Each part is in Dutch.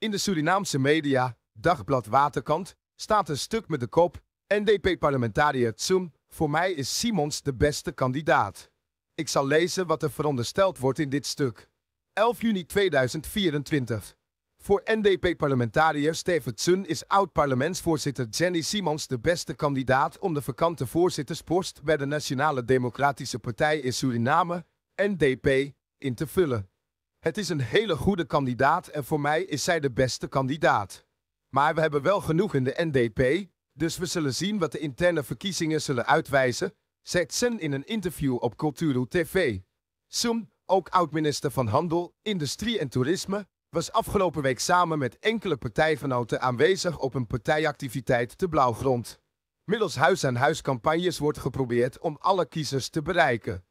In de Surinaamse media, Dagblad Waterkant, staat een stuk met de kop NDP-parlementariër Tsum, voor mij is Simons de beste kandidaat. Ik zal lezen wat er verondersteld wordt in dit stuk. 11 juni 2024. Voor NDP-parlementariër Steven Tsun is oud-parlementsvoorzitter Jenny Simons de beste kandidaat om de vakante voorzitterspost bij de Nationale Democratische Partij in Suriname, NDP, in te vullen. Het is een hele goede kandidaat en voor mij is zij de beste kandidaat. Maar we hebben wel genoeg in de NDP, dus we zullen zien wat de interne verkiezingen zullen uitwijzen, zegt Sun in een interview op Culturo TV. Sun, ook oud-minister van Handel, Industrie en Toerisme, was afgelopen week samen met enkele partijgenoten aanwezig op een partijactiviteit te Blauwgrond. Middels huis aan -huis campagnes wordt geprobeerd om alle kiezers te bereiken.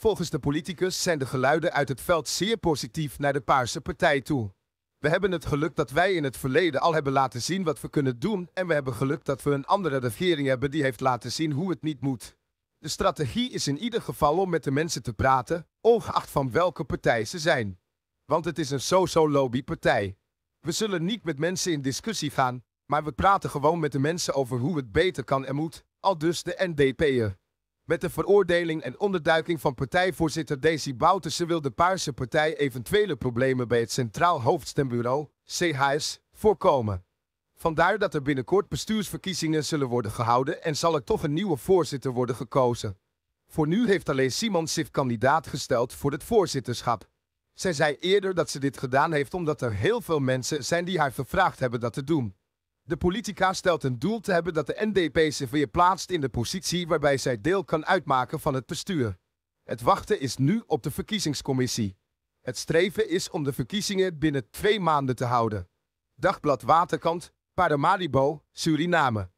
Volgens de politicus zijn de geluiden uit het veld zeer positief naar de Paarse Partij toe. We hebben het geluk dat wij in het verleden al hebben laten zien wat we kunnen doen en we hebben geluk dat we een andere regering hebben die heeft laten zien hoe het niet moet. De strategie is in ieder geval om met de mensen te praten, ongeacht van welke partij ze zijn. Want het is een so-so lobbypartij. We zullen niet met mensen in discussie gaan, maar we praten gewoon met de mensen over hoe het beter kan en moet, al dus de NDP'er. Met de veroordeling en onderduiking van partijvoorzitter Daisy Bouterse wil de Paarse Partij eventuele problemen bij het Centraal Hoofdstembureau, CHS, voorkomen. Vandaar dat er binnenkort bestuursverkiezingen zullen worden gehouden en zal er toch een nieuwe voorzitter worden gekozen. Voor nu heeft alleen Simon zich kandidaat gesteld voor het voorzitterschap. Zij zei eerder dat ze dit gedaan heeft omdat er heel veel mensen zijn die haar gevraagd hebben dat te doen. De politica stelt een doel te hebben dat de ndp weer plaatst in de positie waarbij zij deel kan uitmaken van het bestuur. Het wachten is nu op de verkiezingscommissie. Het streven is om de verkiezingen binnen twee maanden te houden. Dagblad Waterkant, Paramaribo, Suriname.